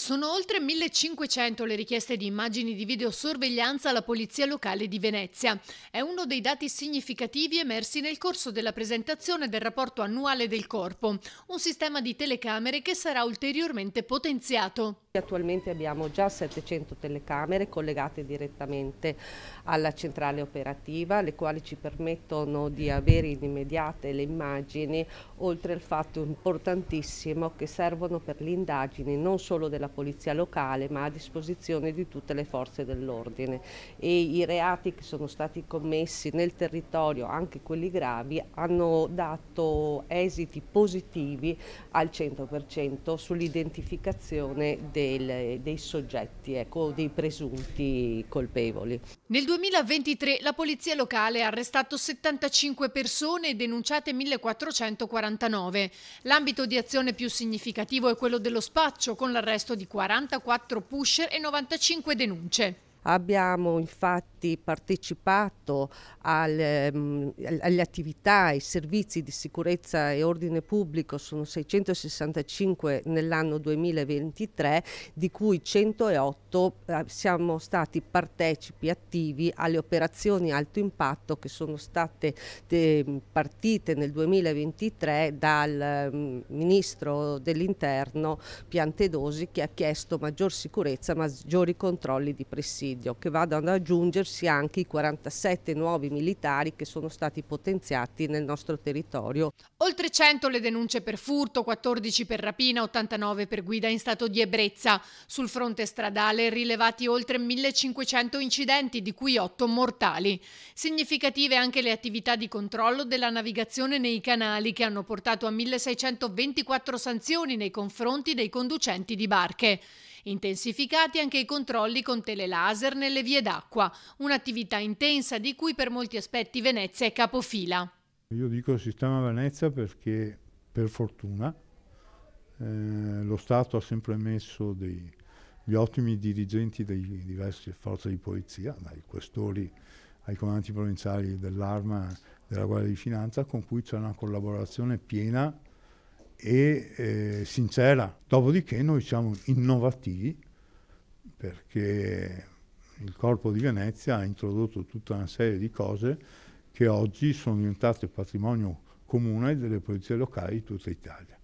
Sono oltre 1500 le richieste di immagini di videosorveglianza alla Polizia Locale di Venezia. È uno dei dati significativi emersi nel corso della presentazione del rapporto annuale del Corpo, un sistema di telecamere che sarà ulteriormente potenziato. Attualmente abbiamo già 700 telecamere collegate direttamente alla centrale operativa, le quali ci permettono di avere in immediate le immagini, oltre al fatto importantissimo che servono per le indagini non solo della della polizia locale ma a disposizione di tutte le forze dell'ordine e i reati che sono stati commessi nel territorio, anche quelli gravi, hanno dato esiti positivi al 100% sull'identificazione dei soggetti, ecco, dei presunti colpevoli. Nel 2023 la polizia locale ha arrestato 75 persone e denunciate 1449. L'ambito di azione più significativo è quello dello spaccio, con l'arresto di 44 pusher e 95 denunce. Abbiamo infatti partecipato alle, ehm, alle, attività, ai servizi di sicurezza e ordine pubblico, sono 665 nell'anno 2023, di cui 108 eh, siamo stati partecipi attivi alle operazioni alto impatto che sono state ehm, partite nel 2023 dal ehm, Ministro dell'Interno Piantedosi che ha chiesto maggior sicurezza, maggiori controlli di pressione suicidio, che vadano ad aggiungersi anche i 47 nuovi militari che sono stati potenziati nel nostro territorio. Oltre 100 le denunce per furto, 14 per rapina, 89 per guida in stato di ebbrezza. Sul fronte stradale rilevati oltre 1500 incidenti, di cui 8 mortali. Significative anche le attività di controllo della navigazione nei canali che hanno portato a 1624 sanzioni nei confronti dei conducenti di barche. Intensificati anche i controlli con telelaser nelle vie d'acqua, un'attività intensa di cui per molti aspetti Venezia è capofila. Io dico il sistema Venezia perché per fortuna eh, lo Stato ha sempre messo gli ottimi dirigenti di diverse forze di polizia, dai questori ai comandanti provinciali dell'Arma, della Guardia di Finanza, con cui c'è una collaborazione piena e eh, sincera. Dopodiché noi siamo innovativi perché il corpo di Venezia ha introdotto tutta una serie di cose che oggi sono diventate patrimonio comune delle polizie locali di tutta Italia.